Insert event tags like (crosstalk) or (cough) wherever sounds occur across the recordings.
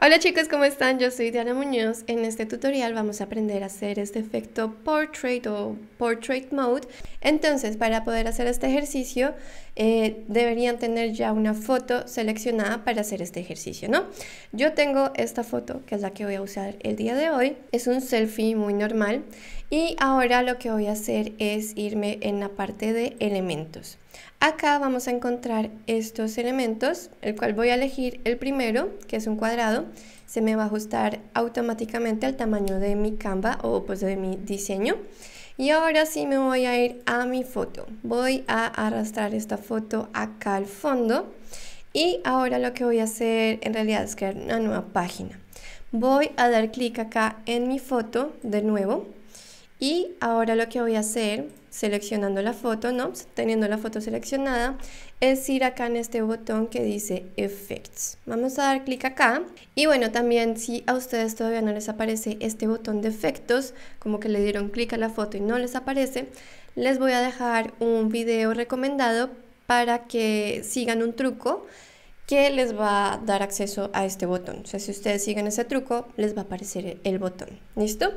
Hola chicos, ¿cómo están? Yo soy Diana Muñoz. En este tutorial vamos a aprender a hacer este efecto Portrait o Portrait Mode. Entonces, para poder hacer este ejercicio, eh, deberían tener ya una foto seleccionada para hacer este ejercicio, ¿no? Yo tengo esta foto, que es la que voy a usar el día de hoy. Es un selfie muy normal. Y ahora lo que voy a hacer es irme en la parte de elementos. Acá vamos a encontrar estos elementos, el cual voy a elegir el primero, que es un cuadrado. Se me va a ajustar automáticamente al tamaño de mi Canva o pues de mi diseño. Y ahora sí me voy a ir a mi foto. Voy a arrastrar esta foto acá al fondo. Y ahora lo que voy a hacer en realidad es crear una nueva página. Voy a dar clic acá en mi foto de nuevo y ahora lo que voy a hacer, seleccionando la foto, ¿no? Teniendo la foto seleccionada, es ir acá en este botón que dice Effects. Vamos a dar clic acá. Y bueno, también si a ustedes todavía no les aparece este botón de efectos, como que le dieron clic a la foto y no les aparece, les voy a dejar un video recomendado para que sigan un truco que les va a dar acceso a este botón. O sea, si ustedes siguen ese truco, les va a aparecer el botón. ¿Listo?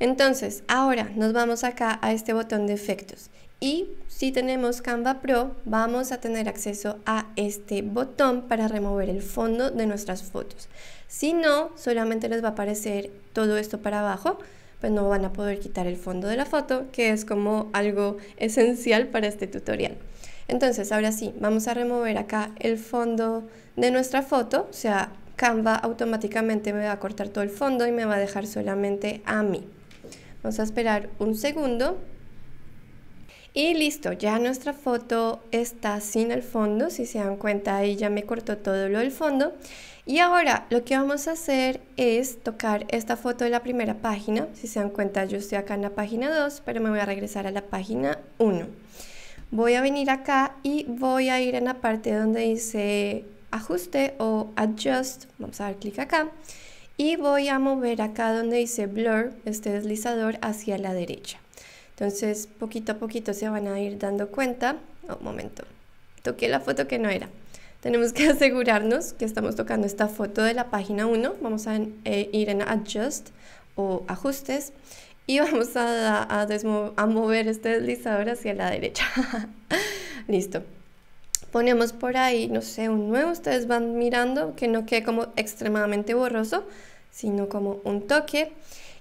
Entonces, ahora nos vamos acá a este botón de efectos. Y si tenemos Canva Pro, vamos a tener acceso a este botón para remover el fondo de nuestras fotos. Si no, solamente les va a aparecer todo esto para abajo, pues no van a poder quitar el fondo de la foto, que es como algo esencial para este tutorial. Entonces, ahora sí, vamos a remover acá el fondo de nuestra foto, o sea, Canva automáticamente me va a cortar todo el fondo y me va a dejar solamente a mí. Vamos a esperar un segundo. Y listo, ya nuestra foto está sin el fondo, si se dan cuenta ahí ya me cortó todo lo del fondo. Y ahora lo que vamos a hacer es tocar esta foto de la primera página, si se dan cuenta yo estoy acá en la página 2, pero me voy a regresar a la página 1 voy a venir acá y voy a ir en la parte donde dice ajuste o adjust, vamos a dar clic acá, y voy a mover acá donde dice blur, este deslizador hacia la derecha. Entonces, poquito a poquito se van a ir dando cuenta. Oh, un momento, toqué la foto que no era. Tenemos que (laughs) asegurarnos que estamos tocando esta foto de la página 1. Vamos a eh, ir en Adjust o Ajustes y vamos a, a, mover este deslizador hacia la derecha. (laughs) Listo. Ponemos por ahí, no sé, un nuevo, ustedes van mirando que no quede como extremadamente borroso, sino como un toque.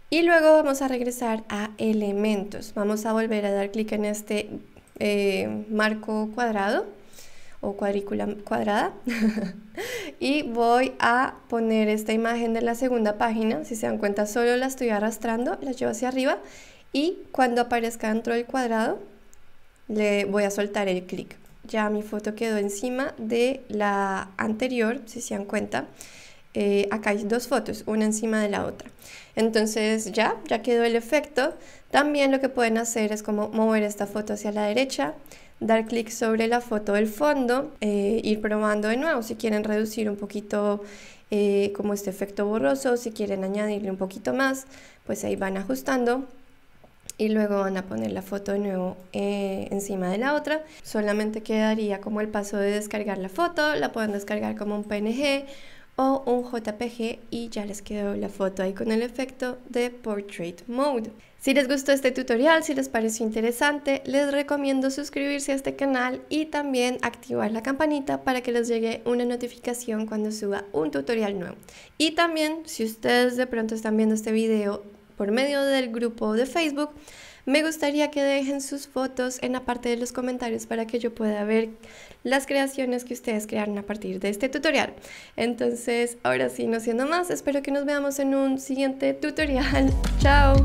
Y luego vamos a regresar a elementos. Vamos a volver a dar clic en este eh, marco cuadrado o cuadrícula cuadrada (laughs) y voy a poner esta imagen de la segunda página, si se dan cuenta solo la estoy arrastrando, la llevo hacia arriba y cuando aparezca dentro del cuadrado le voy a soltar el clic. Ya mi foto quedó encima de la anterior, si se dan cuenta. Eh, acá hay dos fotos, una encima de la otra. Entonces ya, ya quedó el efecto. También lo que pueden hacer es como mover esta foto hacia la derecha, dar clic sobre la foto del fondo, eh, ir probando de nuevo si quieren reducir un poquito eh, como este efecto borroso, si quieren añadirle un poquito más, pues ahí van ajustando y luego van a poner la foto de nuevo eh, encima de la otra. Solamente quedaría como el paso de descargar la foto, la pueden descargar como un PNG o un JPG y ya les quedó la foto ahí con el efecto de Portrait Mode. Si les gustó este tutorial, si les pareció interesante, les recomiendo suscribirse a este canal y también activar la campanita para que les llegue una notificación cuando suba un tutorial nuevo. Y también, si ustedes de pronto están viendo este video por medio del grupo de Facebook, me gustaría que dejen sus fotos en la parte de los comentarios para que yo pueda ver las creaciones que ustedes crearon a partir de este tutorial. Entonces, ahora sí, no siendo más, espero que nos veamos en un siguiente tutorial. (laughs) ¡Chao!